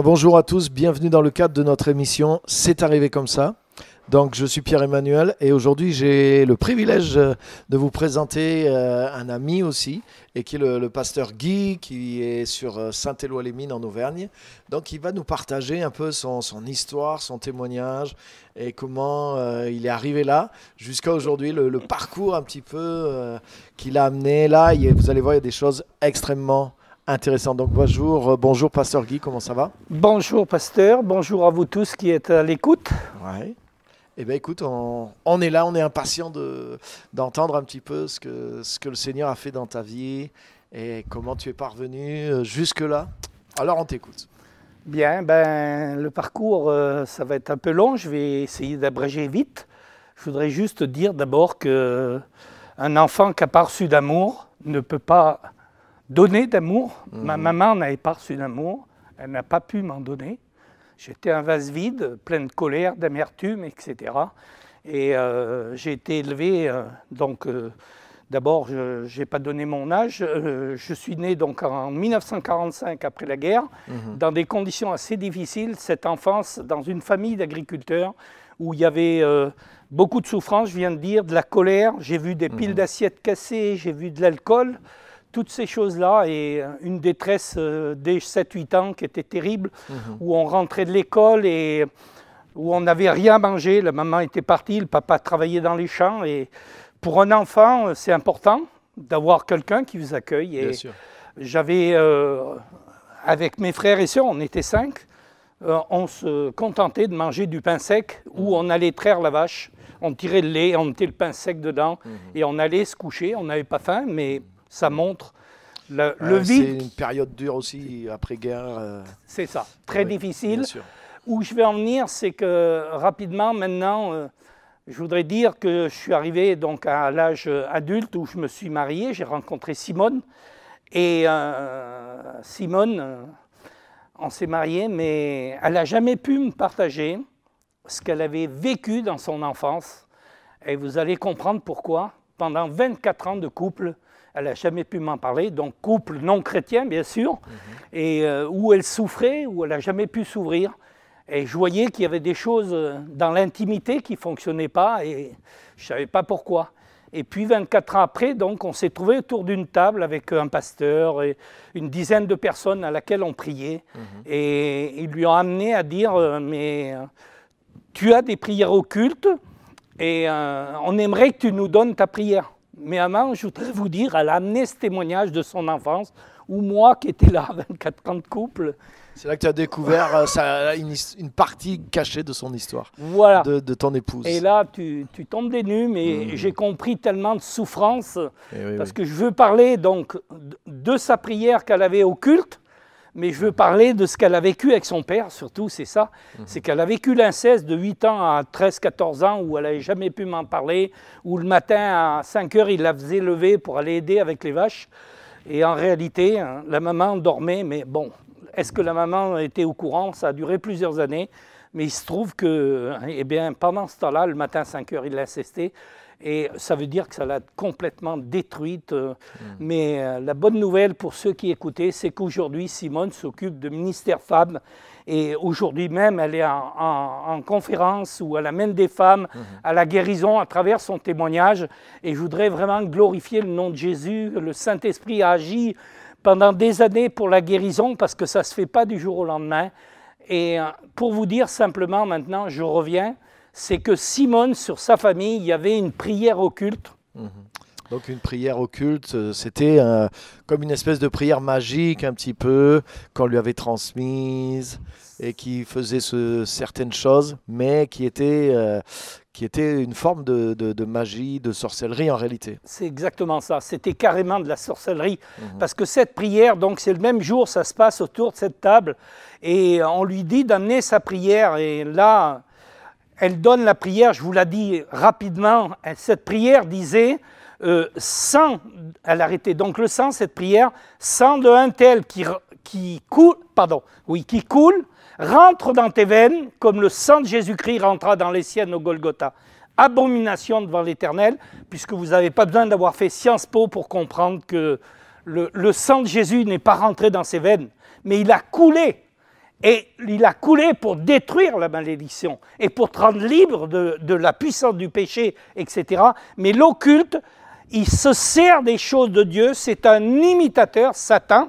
bonjour à tous, bienvenue dans le cadre de notre émission C'est arrivé comme ça. Donc, je suis Pierre-Emmanuel et aujourd'hui, j'ai le privilège de vous présenter euh, un ami aussi, et qui est le, pasteur Guy, qui est sur euh, Saint-Éloi-les-Mines en Auvergne. Donc, il va nous partager un peu son, histoire, son témoignage et comment euh, il est arrivé là jusqu'à aujourd'hui, le, le, parcours un petit peu qu'il a amené là. vous allez voir, il y a des choses extrêmement Intéressant. Donc bonjour, euh, bonjour Pasteur Guy, comment ça va Bonjour Pasteur, bonjour à vous tous qui êtes à l'écoute. Ouais. Eh bien écoute, on, est là, on est impatient de, d'entendre un petit peu ce que, ce que le Seigneur a fait dans ta vie et comment tu es parvenu euh, jusque-là. Alors on t'écoute. Bien, ben, le parcours, euh, ça va être un peu long, je vais essayer d'abréger vite. Je voudrais juste dire d'abord que un enfant qui n'a pas reçu d'amour ne peut pas donner d'amour. Ma mhm. maman n'avait pas reçu d'amour, elle n'a pas pu m'en donner. J'étais un vase vide, plein de colère, d'amertume, etc. Et euh, j'ai été élevé, euh, donc euh, d'abord, je n'ai pas donné mon âge. je suis né donc en 1945, après la guerre, mhm. dans des conditions assez difficiles, cette enfance dans une famille d'agriculteurs où il y avait beaucoup de souffrance, je viens de dire, de la colère, j'ai vu des mhm. piles d'assiettes cassées, j'ai vu de l'alcool toutes ces choses-là et euh, une détresse euh, dès 7-8 ans qui était terrible, mhm. où on rentrait de l'école et où on n'avait rien mangé. La maman était partie, le papa travaillait dans les champs. Et pour un enfant, euh, c'est important d'avoir quelqu'un qui vous accueille. Et j'avais, avec mes frères et sœurs, on était cinq, on se contentait de manger du pain sec où mhm. on allait traire la vache. On tirait le lait, on mettait le pain sec dedans mhm. et on allait se coucher. On n'avait pas faim, mais ça mm. montre le, ah, vide. C'est une période dure aussi, après-guerre. Euh, c'est ça, très difficile. Où je vais en venir, c'est que rapidement, maintenant, euh, je voudrais dire que je suis arrivé donc à l'âge euh, adulte où je me suis marié, j'ai rencontré Simone. Et Simone, on s'est marié, mais elle n'a jamais pu me partager ce qu'elle avait vécu dans son enfance. Et vous allez comprendre pourquoi pendant 24 ans de couple. Elle n'a jamais pu m'en parler, donc couple non chrétien, bien sûr, mhm. et euh, où elle souffrait, où elle n'a jamais pu s'ouvrir. Et je voyais qu'il y avait des choses euh, dans l'intimité qui ne fonctionnaient pas, et je ne savais pas pourquoi. Et puis 24 ans après, donc, on s'est trouvé autour d'une table avec un pasteur et une dizaine de personnes à laquelle on priait. Mhm. Et ils lui ont amené à dire, euh, mais tu as des prières occultes, et euh, on aimerait que tu nous donnes ta prière. Mais avant, je voudrais vous dire, elle a amené ce témoignage de son enfance, où moi qui étais là, 24 ans de couple. C'est là que tu as découvert euh, une, partie cachée de son histoire. De, ton épouse. Et là, tu, tombes des nues, mais mmh. j'ai compris tellement de souffrance. Eh parce que je veux parler donc de sa prière qu'elle avait au culte, mais je veux parler de ce qu'elle a vécu avec son père, surtout, c'est ça. Mhm. C'est qu'elle a vécu l'inceste de 8 ans à 13-14 ans, où elle n'avait jamais pu m'en parler, où le matin, à 5 heures, il la faisait lever pour aller aider avec les vaches. Et en réalité, hein, la maman dormait, mais bon, est-ce que la maman était au courant Ça a duré plusieurs années. Mais il se trouve que, hein, eh bien, pendant ce temps-là, le matin, 5 heures, il l'incestait. Et ça veut dire que ça l'a complètement détruite. Euh, hmm. Mais euh, la bonne nouvelle pour ceux qui écoutaient, c'est qu'aujourd'hui, Simone s'occupe de ministère femmes. Et aujourd'hui même, elle est en, en, conférence où elle amène des femmes hmm. à la guérison à travers son témoignage. Et je voudrais vraiment glorifier le nom de Jésus. Le Saint-Esprit a agi pendant des années pour la guérison parce que ça ne se fait pas du jour au lendemain. Et euh, pour vous dire simplement maintenant, je reviens c'est que Simone, sur sa famille, il y avait une prière occulte. Mhm. Donc une prière occulte, euh, c'était euh, comme une espèce de prière magique un petit peu qu'on lui avait transmise et qui faisait certaines choses, mais qui était, euh, qui était une forme de, magie, de sorcellerie en réalité. C'est exactement ça, c'était carrément de la sorcellerie, mhm. parce que cette prière, donc c'est le même jour, ça se passe autour de cette table, et on lui dit d'amener sa prière, et là elle donne la prière, je vous la dit rapidement, cette prière disait, sans, euh, elle donc le sang, cette prière, sang de un tel qui, qui, coule, pardon, oui, qui coule, rentre dans tes veines comme le sang de Jésus-Christ rentra dans les siennes au Golgotha. Abomination devant l'Éternel, puisque vous n'avez pas besoin d'avoir fait Sciences Po pour comprendre que le sang de Jésus n'est pas rentré dans ses veines, mais il a coulé et il a coulé pour détruire la malédiction et pour te rendre libre de, la puissance du péché, etc. Mais l'occulte, il se sert des choses de Dieu, c'est un imitateur, Satan,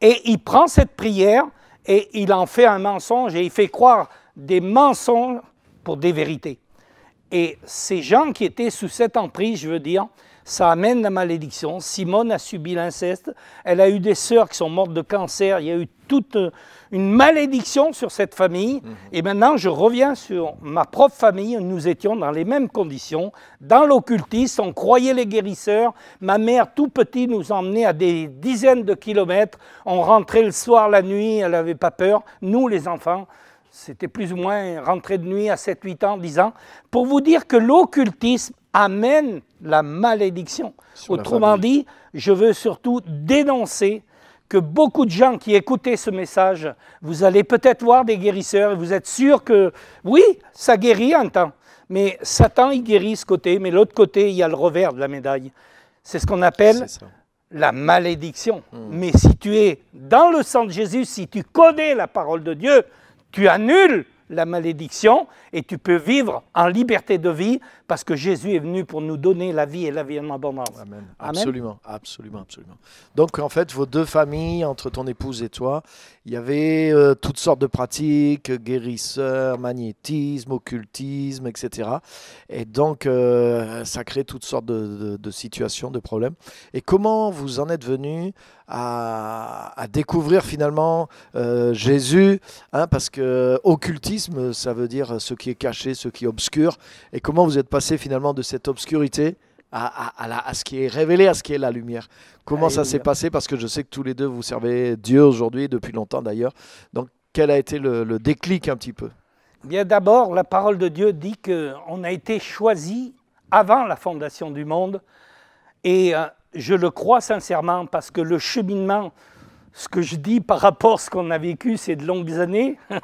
et il prend cette prière et il en fait un mensonge et il fait croire des mensonges pour des vérités. Et ces gens qui étaient sous cette emprise, je veux dire, ça amène la malédiction. Simone a subi l'inceste, elle a eu des sœurs qui sont mortes de cancer, il y a eu toute une malédiction sur cette famille. Mhm. Et maintenant, je reviens sur ma propre famille. Nous étions dans les mêmes conditions, dans l'occultisme. On croyait les guérisseurs. Ma mère, tout petit, nous emmenait à des dizaines de kilomètres. On rentrait le soir, la nuit. Elle n'avait pas peur. Nous, les enfants, c'était plus ou moins rentrer de nuit à 7, 8 ans, 10 ans. Pour vous dire que l'occultisme amène la malédiction. Autrement dit, je veux surtout dénoncer que beaucoup de gens qui écoutaient ce message, vous allez peut-être voir des guérisseurs et vous êtes sûr que oui, ça guérit un temps. Mais Satan, il guérit ce côté, mais l'autre côté, il y a le revers de la médaille. C'est ce qu'on appelle la malédiction. Hmm. Mais si tu es dans le sang de Jésus, si tu connais la parole de Dieu, tu annules la malédiction et tu peux vivre en liberté de vie parce que Jésus est venu pour nous donner la vie et la vie en abondance. Amen. Absolument, absolument, absolument. Donc en fait, vos deux familles, entre ton épouse et toi, il y avait euh, toutes sortes de pratiques, guérisseurs, magnétisme, occultisme, etc. Et donc euh, ça crée toutes sortes de, situations, de problèmes. Et comment vous en êtes venu à, découvrir finalement euh, Jésus hein, Parce que occultisme, ça veut dire ce qui est caché, ce qui est obscur. Et comment vous êtes passé passer finalement de cette obscurité à, ce qui est révélé, à ce qui est la lumière. Comment ça s'est passé Parce que je sais que tous les deux, vous servez Dieu aujourd'hui, depuis longtemps d'ailleurs. Donc, quel a été le, déclic un petit peu Bien d'abord, la parole de Dieu dit qu'on a été choisi avant la fondation du monde. Et euh, je le crois sincèrement parce que le cheminement ce que je dis par rapport à ce qu'on a vécu, c'est de longues années.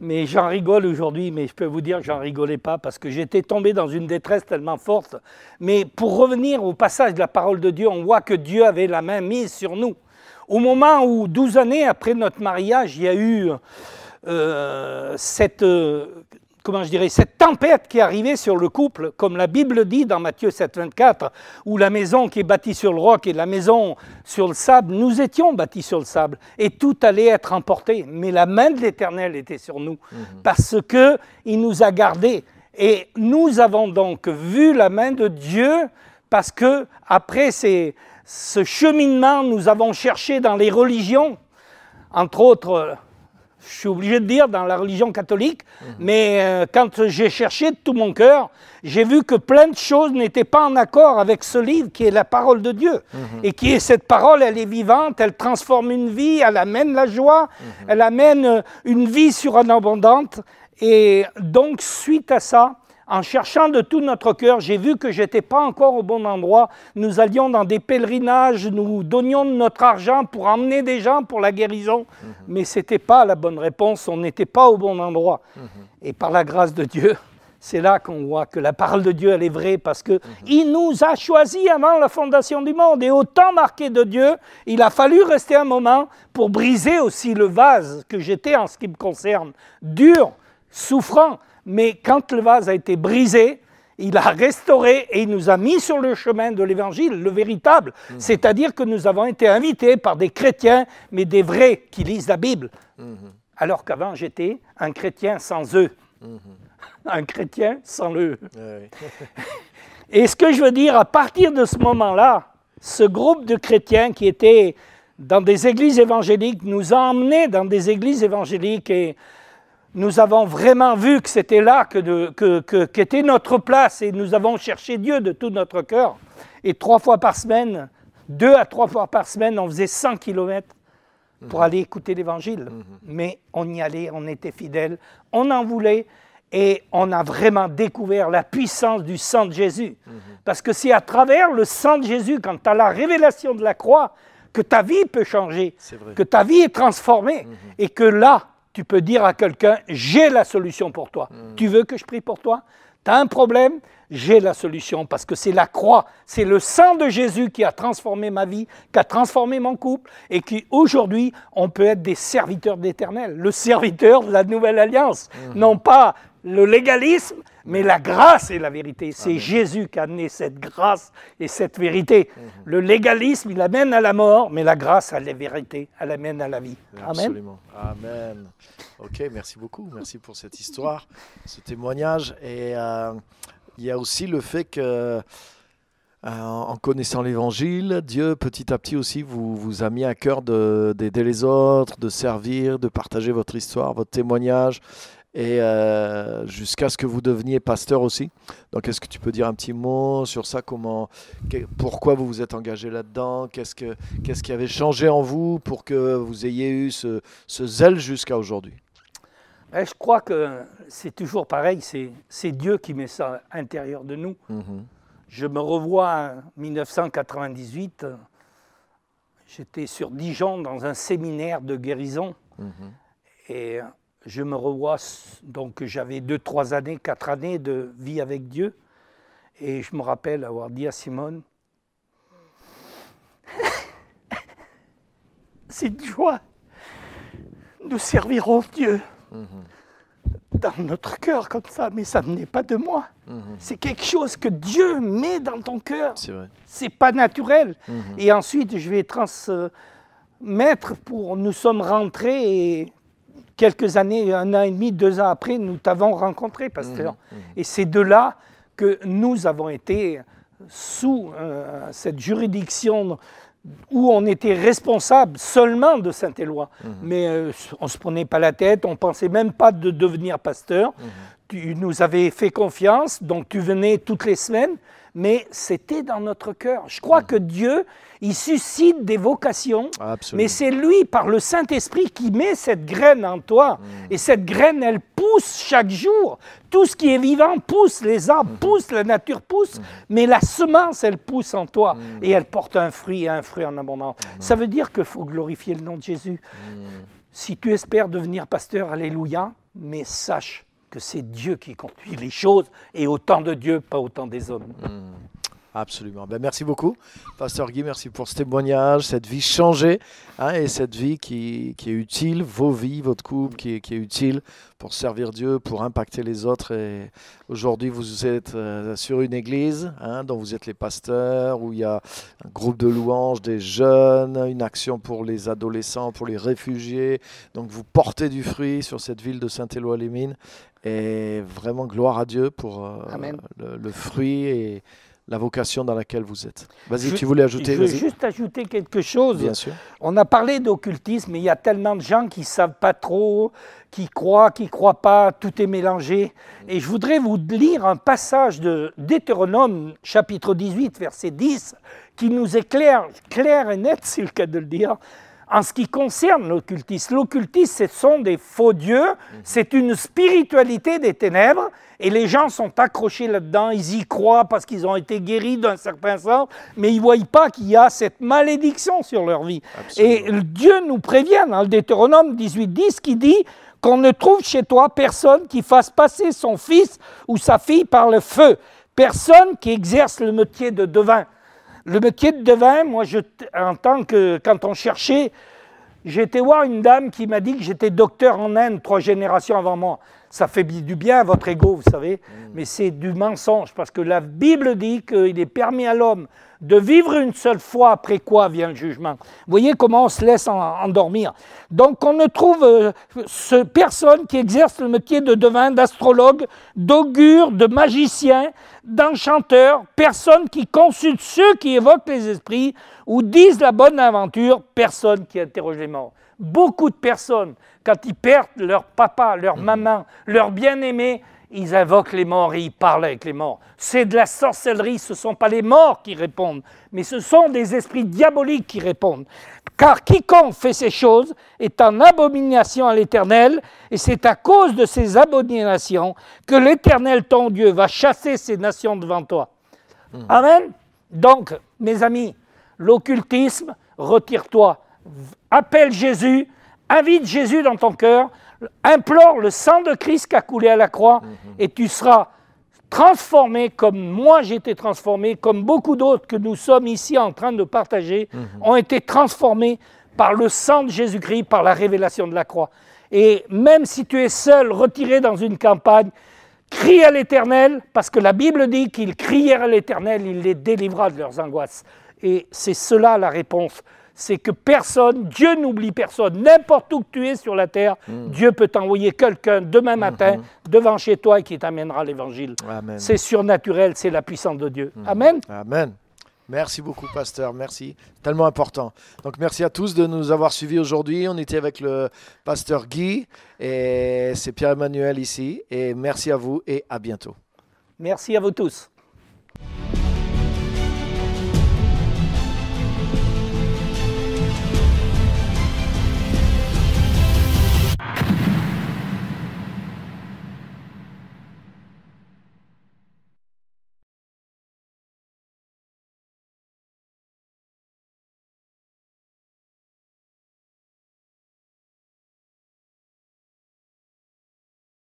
mais j'en rigole aujourd'hui, mais je peux vous dire que j'en rigolais pas parce que j'étais tombé dans une détresse tellement forte. Mais pour revenir au passage de la parole de Dieu, on voit que Dieu avait la main mise sur nous. Au moment où, 12 années après notre mariage, il y a eu euh, cette euh, comment je dirais, cette tempête qui est arrivée sur le couple, comme la Bible dit dans Matthieu 7, 24, où la maison qui est bâtie sur le roc et la maison sur le sable, nous étions bâtis sur le sable et tout allait être emporté. Mais la main de l'Éternel était sur nous mhm. parce que il nous a gardés. Et nous avons donc vu la main de Dieu parce que, après ce cheminement, nous avons cherché dans les religions, entre autres je suis obligé de dire, dans la religion catholique, mais euh, quand j'ai cherché de tout mon cœur, j'ai vu que plein de choses n'étaient pas en accord avec ce livre qui est la parole de Dieu. Mhm. Et qui est cette parole, elle est vivante, elle transforme une vie, elle amène la joie, mhm. elle amène euh, une vie sur un abondante. Et donc, suite à ça, en cherchant de tout notre cœur, j'ai vu que j'étais pas encore au bon endroit. Nous allions dans des pèlerinages, nous donnions notre argent pour emmener des gens pour la guérison, mhm. mais c'était pas la bonne réponse, on n'était pas au bon endroit. Mhm. Et par la grâce de Dieu, c'est là qu'on voit que la parole de Dieu, elle est vraie, parce que mhm. Il nous a choisis avant la fondation du monde. Et autant marqué de Dieu, il a fallu rester un moment pour briser aussi le vase que j'étais en ce qui me concerne, dur, souffrant mais quand le vase a été brisé, il a restauré et il nous a mis sur le chemin de l'évangile, le véritable. Mhm. C'est-à-dire que nous avons été invités par des chrétiens, mais des vrais qui lisent la Bible. Mhm. Alors qu'avant, j'étais un chrétien sans eux. Mhm. un chrétien sans eux. Ah et ce que je veux dire, à partir de ce moment-là, ce groupe de chrétiens qui étaient dans des églises évangéliques nous a emmenés dans des églises évangéliques et nous avons vraiment vu que c'était là qu'était notre place et nous avons cherché Dieu de tout notre cœur. Et trois fois par semaine, deux à trois fois par semaine, on faisait 100 kilomètres pour mhm. aller écouter l'Évangile. Mhm. Mais on y allait, on était fidèles, on en voulait et on a vraiment découvert la puissance du sang de Jésus. Mhm. Parce que c'est à travers le sang de Jésus, quand tu as la révélation de la croix, que ta vie peut changer, que ta vie est transformée et que là, tu peux dire à quelqu'un, j'ai la solution pour toi. Hmm. Tu veux que je prie pour toi Tu as un problème J'ai la solution parce que c'est la croix, c'est le sang de Jésus qui a transformé ma vie, qui a transformé mon couple et qui aujourd'hui, on peut être des serviteurs d'éternel, le serviteur de la nouvelle alliance, hmm. non pas le légalisme, mais la grâce est la vérité. C'est Jésus qui a amené cette grâce et cette vérité. Mhm. Le légalisme, il amène à la mort, mais la grâce, à la vérité, elle amène à la vie. Absolument. Amen. Ok, merci beaucoup. Merci pour cette histoire, ce témoignage. Et euh, il y a aussi le fait que euh, en connaissant l'Évangile, Dieu petit à petit aussi vous, vous a mis à cœur d'aider les autres, de servir, de partager votre histoire, votre témoignage et euh, jusqu'à ce que vous deveniez pasteur aussi. Donc, est-ce que tu peux dire un petit mot sur ça Comment, pourquoi vous vous êtes engagé là-dedans Qu'est-ce que, qu'est-ce qui avait changé en vous pour que vous ayez eu ce, zèle jusqu'à aujourd'hui eh, Je crois que c'est toujours pareil. C'est, Dieu qui met ça à l'intérieur de nous. Mhm. Je me revois en 1998. J'étais sur Dijon dans un séminaire de guérison. Mhm. Et je me revois, donc j'avais deux, trois années, quatre années de vie avec Dieu, et je me rappelle avoir dit à Simone, c'est une joie nous servirons Dieu mhm. dans notre cœur comme ça, mais ça ne venait pas de moi. Mhm. C'est quelque chose que Dieu met dans ton cœur. C'est pas naturel. Mhm. Et ensuite, je vais transmettre pour nous sommes rentrés et quelques années, un an et demi, deux ans après, nous t'avons rencontré, Pasteur. Mhm, mhm. Et c'est de là que nous avons été sous euh, cette juridiction où on était responsable seulement de Saint-Éloi. Mhm. Mais euh, on ne se prenait pas la tête, on ne pensait même pas de devenir pasteur tu nous avais fait confiance, donc tu venais toutes les semaines, mais c'était dans notre cœur. Je crois mm. que Dieu, il suscite des vocations, mais c'est lui, par le Saint-Esprit, qui met cette graine en toi. Mm. Et cette graine, elle pousse chaque jour. Tout ce qui est vivant pousse, les arbres mm-hmm. poussent, la nature pousse, mm-hmm. mais la semence, elle pousse en toi. Mm. Et elle porte un fruit, et un fruit en abondance. Mm-hmm. Ça veut dire qu'il faut glorifier le nom de Jésus. Si tu espères devenir pasteur, alléluia, mais sache que c'est Dieu qui conduit les choses, et autant de Dieu, pas autant des hommes. Hmm. Absolument. Ben, merci beaucoup, Pasteur Guy. Merci pour ce témoignage, cette vie changée hein, et cette vie qui, qui, est utile, vos vies, votre couple, qui, qui, est utile pour servir Dieu, pour impacter les autres. Et aujourd'hui, vous êtes euh, sur une église hein, dont vous êtes les pasteurs, où il y a un groupe de louanges, des jeunes, une action pour les adolescents, pour les réfugiés. Donc, vous portez du fruit sur cette ville de Saint-Éloi-les-Mines. Et vraiment, gloire à Dieu pour euh, le, le fruit et la vocation dans laquelle vous êtes. Vas-y, tu voulais ajouter. Je veux juste ajouter quelque chose. Bien sûr. On a parlé d'occultisme, il y a tellement de gens qui savent pas trop, qui croient, qui croient pas, tout est mélangé. Et je voudrais vous lire un passage de Deutéronome, chapitre 18, verset 10, qui nous éclaire, clair et net, c'est le cas de le dire en ce qui concerne l'occultisme, l'occultisme, ce sont des faux dieux, mhm. c'est une spiritualité des ténèbres, et les gens sont accrochés là-dedans, ils y croient parce qu'ils ont été guéris d'un certain sort, mais ils ne voient pas qu'il y a cette malédiction sur leur vie. Et Dieu nous prévient dans hein, le Deutéronome 18.10 qui dit qu'on ne trouve chez toi personne qui fasse passer son fils ou sa fille par le feu, personne qui exerce le métier de devin. Le métier de devin, moi, je, en tant que, quand on cherchait, j'ai été voir une dame qui m'a dit que j'étais docteur en Inde trois générations avant moi. Ça fait du bien à votre ego, vous savez, mm. mais c'est du mensonge, parce que la Bible dit qu'il est permis à l'homme de vivre une seule fois, après quoi vient le jugement. Vous voyez comment on se laisse endormir. Donc on ne trouve euh, ce, personne qui exerce le métier de devin, d'astrologue, d'augure, de magicien, d'enchanteur, personne qui consulte ceux qui évoquent les esprits ou disent la bonne aventure, personne qui interroge les morts. Beaucoup de personnes, quand ils perdent leur papa, leur maman, leur bien-aimé, ils invoquent les morts et ils parlent avec les morts. C'est de la sorcellerie, ce ne sont pas les morts qui répondent, mais ce sont des esprits diaboliques qui répondent. Car quiconque fait ces choses est en abomination à l'Éternel, et c'est à cause de ces abominations que l'Éternel, ton Dieu, va chasser ces nations devant toi. Hmm. Amen. Donc, mes amis, l'occultisme, retire-toi, appelle Jésus, invite Jésus dans ton cœur, implore le sang de Christ qui a coulé à la croix, mhm. et tu seras transformé comme moi j'ai été transformé, comme beaucoup d'autres que nous sommes ici en train de partager, mhm. ont été transformés par le sang de Jésus-Christ, par la révélation de la croix. Et même si tu es seul, retiré dans une campagne, crie à l'Éternel, parce que la Bible dit qu'ils crièrent à l'Éternel, il les délivra de leurs angoisses. Et c'est cela la réponse c'est que personne, Dieu n'oublie personne. N'importe où que tu es sur la terre, hmm. Dieu peut t'envoyer quelqu'un demain hmm, matin hmm. devant chez toi et qui t'amènera l'évangile. C'est surnaturel, c'est la puissance de Dieu. Amen. Amen. Merci beaucoup, pasteur. Merci. Tellement important. Donc, merci à tous de nous avoir suivis aujourd'hui. On était avec le pasteur Guy et c'est Pierre-Emmanuel ici. Et merci à vous et à bientôt. Merci à vous tous.